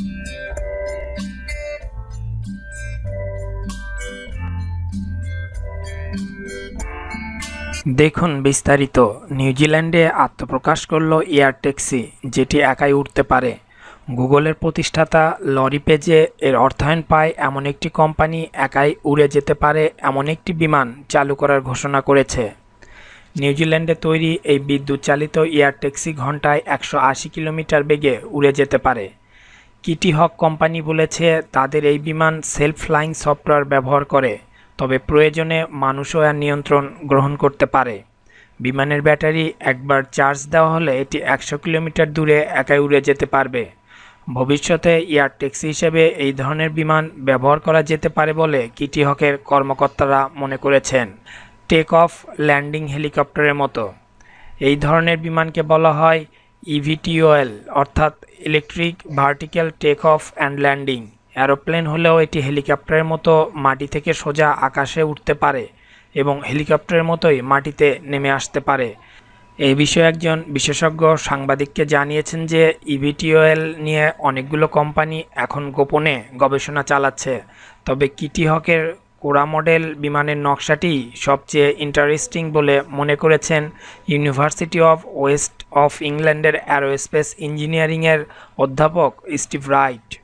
দেখুন বিস্তারিত নিউজিল্যান্ডে আত্মপ্রকাশ করল এয়ার ট্যাক্সি যেটি একাই উঠতে পারে গুগলের প্রতিষ্ঠাতা লরি পেজে এর অর্থায়ন পায় এমন একটি কোম্পানি একাই উড়ে যেতে পারে এমন একটি বিমান চালু করার ঘোষণা করেছে নিউজিল্যান্ডে তৈরি এই বিদ্যুৎ চালিত এয়ার ট্যাক্সি ঘন্টায় একশো কিলোমিটার বেগে উড়ে যেতে পারে কিটি হক কোম্পানি বলেছে তাদের এই বিমান সেলফ ফ্লাইং সফটওয়্যার ব্যবহার করে তবে প্রয়োজনে মানুষও এর নিয়ন্ত্রণ গ্রহণ করতে পারে বিমানের ব্যাটারি একবার চার্জ দেওয়া হলে এটি একশো কিলোমিটার দূরে একাই উড়ে যেতে পারবে ভবিষ্যতে এয়ার ট্যাক্সি হিসেবে এই ধরনের বিমান ব্যবহার করা যেতে পারে বলে কিটি হকের কর্মকর্তারা মনে করেছেন টেক অফ ল্যান্ডিং হেলিকপ্টারের মতো এই ধরনের বিমানকে বলা হয় ইভিটিওএল e অর্থাৎ electric vertical take off and landing aeroplane হলেও এটি হেলিকপ্টারের মতো মাটি থেকে সোজা আকাশে উঠতে পারে এবং হেলিকপ্টারের মতোই মাটিতে নেমে আসতে পারে এই বিষয়ে একজন বিশেষজ্ঞ সাংবাদিককে জানিয়েছেন যে ইভিটিওএল e নিয়ে অনেকগুলো কোম্পানি এখন গোপনে গবেষণা চালাচ্ছে তবে কিটি হকের কোরা মডেল বিমানের নকশাটি সবচেয়ে ইন্টারেস্টিং বলে মনে করেছেন ইউনিভার্সিটি অফ ওয়েস্ট অফ ইংল্যান্ডের অ্যারোস্পেস ইঞ্জিনিয়ারিংয়ের অধ্যাপক স্টিভ রাইট